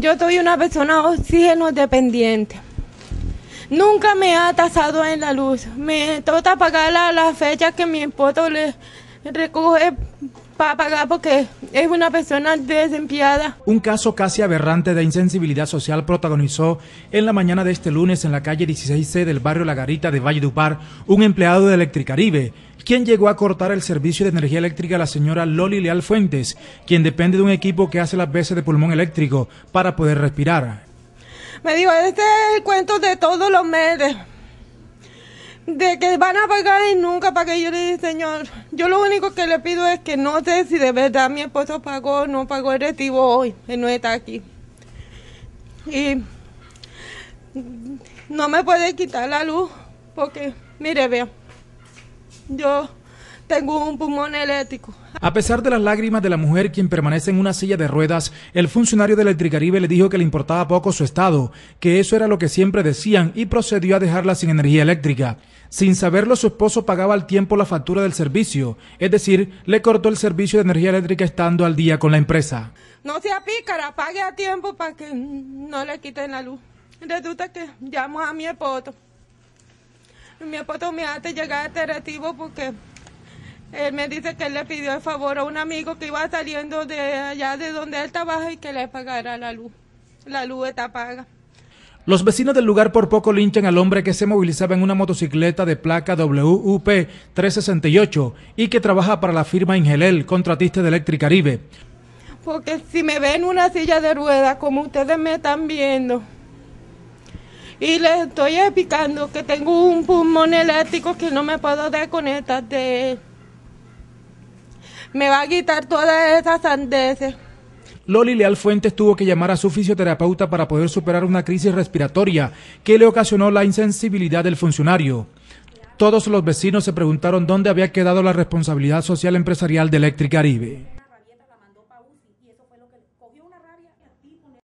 Yo soy una persona oxígeno dependiente. Nunca me ha tasado en la luz. Me toca pagar las fechas que mi esposo le recoge para pagar porque es una persona desempleada. Un caso casi aberrante de insensibilidad social protagonizó en la mañana de este lunes en la calle 16C del barrio La Garita de Valle dupar un empleado de Electricaribe, quien llegó a cortar el servicio de energía eléctrica a la señora Loli Leal Fuentes, quien depende de un equipo que hace las veces de pulmón eléctrico para poder respirar. Me digo este es el cuento de todos los meses de que van a pagar y nunca para que yo le dije, Señor, yo lo único que le pido es que no sé si de verdad mi esposo pagó o no pagó el recibo hoy, que no está aquí. Y no me puede quitar la luz porque, mire, vea, yo tengo un pulmón eléctrico. A pesar de las lágrimas de la mujer quien permanece en una silla de ruedas, el funcionario de Electricaribe le dijo que le importaba poco su estado, que eso era lo que siempre decían y procedió a dejarla sin energía eléctrica. Sin saberlo, su esposo pagaba al tiempo la factura del servicio, es decir, le cortó el servicio de energía eléctrica estando al día con la empresa. No sea pícara, pague a tiempo para que no le quiten la luz. Resulta que llamo a mi esposo. Mi esposo me hace llegar a este porque él me dice que él le pidió el favor a un amigo que iba saliendo de allá de donde él trabaja y que le pagara la luz. La luz está paga. Los vecinos del lugar por poco linchan al hombre que se movilizaba en una motocicleta de placa WUP 368 y que trabaja para la firma Ingelel, contratista de Electricaribe. Porque si me ven una silla de ruedas, como ustedes me están viendo, y les estoy explicando que tengo un pulmón eléctrico que no me puedo desconectar de él me va a quitar todas esas sandeces. Loli Leal Fuentes tuvo que llamar a su fisioterapeuta para poder superar una crisis respiratoria que le ocasionó la insensibilidad del funcionario. Todos los vecinos se preguntaron dónde había quedado la responsabilidad social empresarial de caribe